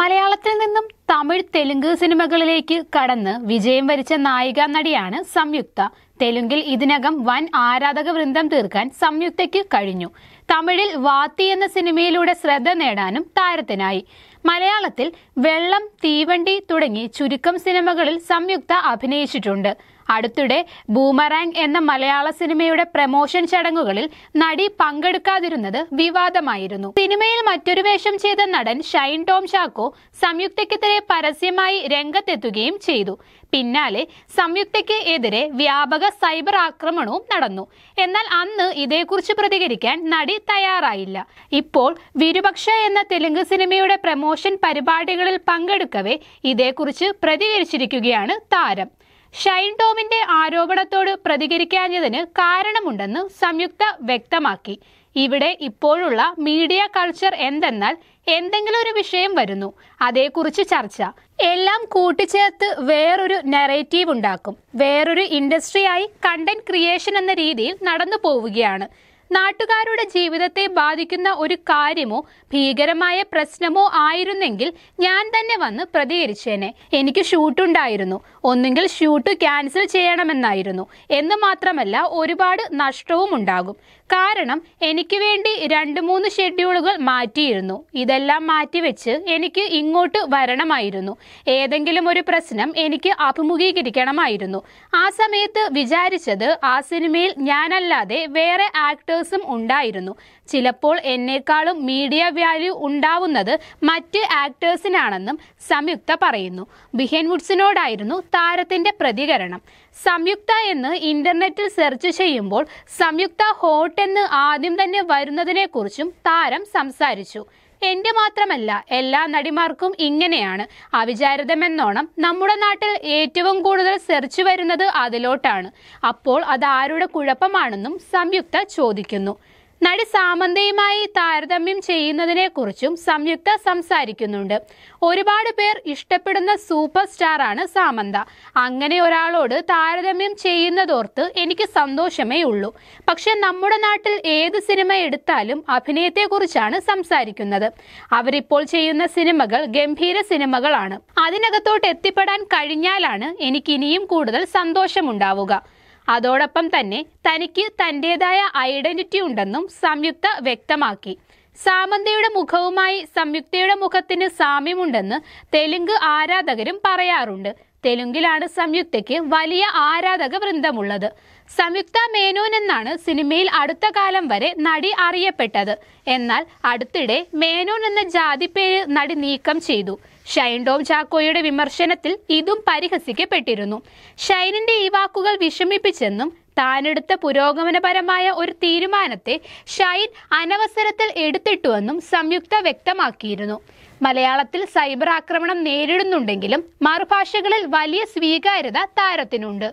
മലയാളത്തിൽ നിന്നും തമിഴ് തെലുങ്ക് സിനിമകളിലേക്ക് കടന്ന് വിജയം വരിച്ച നായിക നടിയാണ് സംയുക്ത തെലുങ്കിൽ ഇതിനകം വൻ ആരാധക വൃന്ദം തീർക്കാൻ സംയുക്തയ്ക്ക് കഴിഞ്ഞു തമിഴിൽ വാത്തി എന്ന സിനിമയിലൂടെ ശ്രദ്ധ നേടാനും താരത്തിനായി മലയാളത്തിൽ വെള്ളം തീവണ്ടി തുടങ്ങി ചുരുക്കം സിനിമകളിൽ സംയുക്ത അഭിനയിച്ചിട്ടുണ്ട് അടുത്തിടെ ബൂമറാങ് എന്ന മലയാള സിനിമയുടെ പ്രമോഷൻ ചടങ്ങുകളിൽ നടി പങ്കെടുക്കാതിരുന്നത് വിവാദമായിരുന്നു സിനിമയിൽ മറ്റൊരു വേഷം ചെയ്ത നടൻ ഷൈൻ ടോം ചാക്കോ സംയുക്തയ്ക്കെതിരെ പരസ്യമായി രംഗത്തെത്തുകയും ചെയ്തു പിന്നാലെ സംയുക്തയ്ക്ക് എതിരെ വ്യാപക സൈബർ ആക്രമണവും നടന്നു എന്നാൽ അന്ന് ഇതേക്കുറിച്ച് പ്രതികരിക്കാൻ നടി തയ്യാറായില്ല ഇപ്പോൾ വിരുപക്ഷ എന്ന തെലുങ്ക് സിനിമയുടെ പ്രമോഷൻ പരിപാടികളിൽ പങ്കെടുക്കവേ ഇതേക്കുറിച്ച് പ്രതികരിച്ചിരിക്കുകയാണ് താരം ഷൈൻ ടോമിന്റെ ആരോപണത്തോട് പ്രതികരിക്കാഞ്ഞതിന് കാരണമുണ്ടെന്ന് സംയുക്ത വ്യക്തമാക്കി ഇവിടെ ഇപ്പോഴുള്ള മീഡിയ കൾച്ചർ എന്തെന്നാൽ എന്തെങ്കിലും ഒരു വിഷയം വരുന്നു അതേക്കുറിച്ച് ചർച്ച എല്ലാം കൂട്ടിച്ചേർത്ത് വേറൊരു നെറേറ്റീവ് ഉണ്ടാക്കും വേറൊരു ഇൻഡസ്ട്രിയായി കണ്ടന്റ് ക്രിയേഷൻ എന്ന രീതിയിൽ നടന്നു പോവുകയാണ് നാട്ടുകാരുടെ ജീവിതത്തെ ബാധിക്കുന്ന ഒരു കാര്യമോ ഭീകരമായ പ്രശ്നമോ ആയിരുന്നെങ്കിൽ ഞാൻ തന്നെ വന്ന് പ്രതികരിച്ചേനെ എനിക്ക് ഷൂട്ടുണ്ടായിരുന്നു ഒന്നുകിൽ ഷൂട്ട് ക്യാൻസൽ ചെയ്യണമെന്നായിരുന്നു എന്ന് മാത്രമല്ല ഒരുപാട് നഷ്ടവും ഉണ്ടാകും കാരണം എനിക്ക് വേണ്ടി രണ്ട് മൂന്ന് ഷെഡ്യൂളുകൾ മാറ്റിയിരുന്നു ഇതെല്ലാം മാറ്റിവെച്ച് എനിക്ക് ഇങ്ങോട്ട് വരണമായിരുന്നു ഏതെങ്കിലും ഒരു പ്രശ്നം എനിക്ക് അഭിമുഖീകരിക്കണമായിരുന്നു ആ സമയത്ത് വിചാരിച്ചത് ആ സിനിമയിൽ ഞാനല്ലാതെ വേറെ ആക്ടേഴ്സും ഉണ്ടായിരുന്നു ചിലപ്പോൾ എന്നേക്കാളും മീഡിയ വാല്യൂ ഉണ്ടാവുന്നത് മറ്റ് ആക്ടേഴ്സിനാണെന്നും സംയുക്ത പറയുന്നു ബിഹെൻ വുഡ്സിനോടായിരുന്നു താരത്തിന്റെ പ്രതികരണം സംയുക്ത എന്ന് ഇന്റർനെറ്റിൽ സെർച്ച് ചെയ്യുമ്പോൾ സംയുക്ത ഹോട്ട് എന്ന് ആദ്യം തന്നെ വരുന്നതിനെക്കുറിച്ചും താരം സംസാരിച്ചു എൻ്റെ മാത്രമല്ല എല്ലാ നടിമാർക്കും ഇങ്ങനെയാണ് അവിചാരിതമെന്നോണം നമ്മുടെ നാട്ടിൽ ഏറ്റവും കൂടുതൽ സെർച്ച് വരുന്നത് അതിലോട്ടാണ് അപ്പോൾ അത് ആരുടെ കുഴപ്പമാണെന്നും സംയുക്ത ചോദിക്കുന്നു നടി സാമന്തയുമായി താരതമ്യം ചെയ്യുന്നതിനെക്കുറിച്ചും സംയുക്ത സംസാരിക്കുന്നുണ്ട് ഒരുപാട് പേർ ഇഷ്ടപ്പെടുന്ന സൂപ്പർ സ്റ്റാർ ആണ് സാമന്ത അങ്ങനെ ഒരാളോട് താരതമ്യം ചെയ്യുന്നതോർത്ത് എനിക്ക് സന്തോഷമേ ഉള്ളൂ പക്ഷെ നമ്മുടെ നാട്ടിൽ ഏത് സിനിമ എടുത്താലും അഭിനയത്തെക്കുറിച്ചാണ് സംസാരിക്കുന്നത് അവരിപ്പോൾ ചെയ്യുന്ന സിനിമകൾ ഗംഭീര സിനിമകളാണ് അതിനകത്തോട്ട് എത്തിപ്പെടാൻ കഴിഞ്ഞാലാണ് എനിക്കിനിയും കൂടുതൽ സന്തോഷമുണ്ടാവുക അതോടൊപ്പം തന്നെ തനിക്ക് തൻ്റേതായ ഐഡന്റിറ്റി ഉണ്ടെന്നും സംയുക്ത വ്യക്തമാക്കി സാമന്തയുടെ മുഖവുമായി സംയുക്തയുടെ മുഖത്തിന് സാമ്യമുണ്ടെന്ന് തെലുങ്ക് ആരാധകരും പറയാറുണ്ട് തെലുങ്കിലാണ് സംയുക്തയ്ക്ക് വലിയ ആരാധക വൃന്ദമുള്ളത് സംയുക്ത മേനോൻ എന്നാണ് സിനിമയിൽ അടുത്ത കാലം വരെ നടി അറിയപ്പെട്ടത് എന്നാൽ അടുത്തിടെ മേനോൻ എന്ന ജാതിപ്പേര് നടി നീക്കം ചെയ്തു ഷൈൻഡോം ചാക്കോയുടെ വിമർശനത്തിൽ ഇതും പരിഹസിക്കപ്പെട്ടിരുന്നു ഷൈനിന്റെ ഈ വാക്കുകൾ വിഷമിപ്പിച്ചെന്നും താനെടുത്ത പുരോഗമനപരമായ ഒരു തീരുമാനത്തെ ഷൈൻ അനവസരത്തിൽ എടുത്തിട്ടുവെന്നും സംയുക്ത വ്യക്തമാക്കിയിരുന്നു മലയാളത്തിൽ സൈബർ ആക്രമണം നേരിടുന്നുണ്ടെങ്കിലും മറുഭാഷകളിൽ വലിയ സ്വീകാര്യത താരത്തിനുണ്ട്